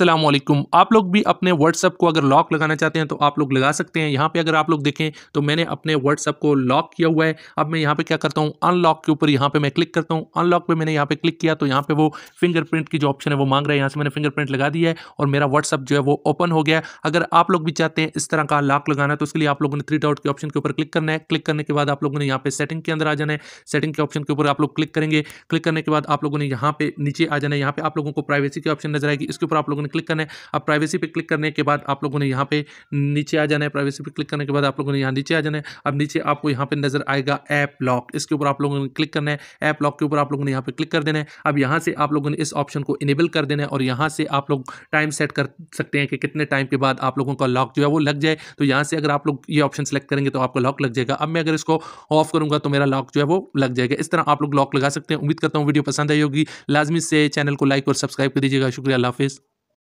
असलम आप लोग भी अपने व्हाट्सअप को अगर लॉक लगाना चाहते हैं तो आप लोग लगा सकते हैं यहाँ पे अगर आप लोग देखें तो मैंने अपने व्हाट्सअप को लॉक किया हुआ है अब मैं यहाँ पे क्या करता हूँ अनलॉक के ऊपर यहाँ पे मैं क्लिक करता हूँ अनलॉक पे मैंने यहाँ पे क्लिक किया तो यहाँ पे वो फिंगरप्रिंट की जो ऑप्शन है वो मांग रहा है यहाँ से मैंने फिंगरप्रिंट लगा दिया है और मेरा व्हाट्सअप जो है वो ओपन हो गया अगर आप लोग भी चाहते हैं इस तरह का लॉक लगाना तो उसके लिए आप लोगों ने थ्री डॉट के ऑप्शन के ऊपर क्लिक करना है क्लिक करने के बाद आप लोगों ने यहाँ पे सेटिंग के अंदर आ जाना है सेटिंग के ऑप्शन के ऊपर आप लोग क्लिक करेंगे क्लिक करने के बाद आप लोगों ने यहाँ पे नीचे आ जाना है यहाँ पे आप लोगों को प्राइवेसी की ऑप्शन नजर आएगी इसके ऊपर आप लोगों ने क्लिक करना है अब प्राइवेसी पे क्लिक करने के बाद आप लोगों ने यहाँ पे नीचे आ जाना है प्राइवेसी पे क्लिक करने के बाद आप लोगों ने यहाँ नीचे आ जाना है अब नीचे आपको यहाँ पे नजर आएगा ऐप लॉक इसके ऊपर आप लोगों ने क्लिक करना है ऐप लॉक के ऊपर आप लोगों ने यहाँ पे क्लिक कर देना है अब यहाँ से आप लोगों ने इस ऑप्शन को इनेबल कर देना है और यहाँ से आप लोग टाइम सेट कर सकते हैं कि कितने टाइम के बाद आप लोगों का लॉक जो है वो लग जाए तो यहाँ से अगर आप लोग ये ऑप्शन सेलेक्ट करेंगे तो आपका लॉक लग जाएगा अब मैं अगर इसको ऑफ करूँगा तो मेरा लॉक जो है वो लग जाएगा इस तरह आप लोग लॉक लगा सकते हैं उम्मीद करता हूँ वीडियो पसंद आई होगी लाजमी से चैनल को लाइक और सब्सक्राइब कर दीजिएगा शुक्रिया हाफिज़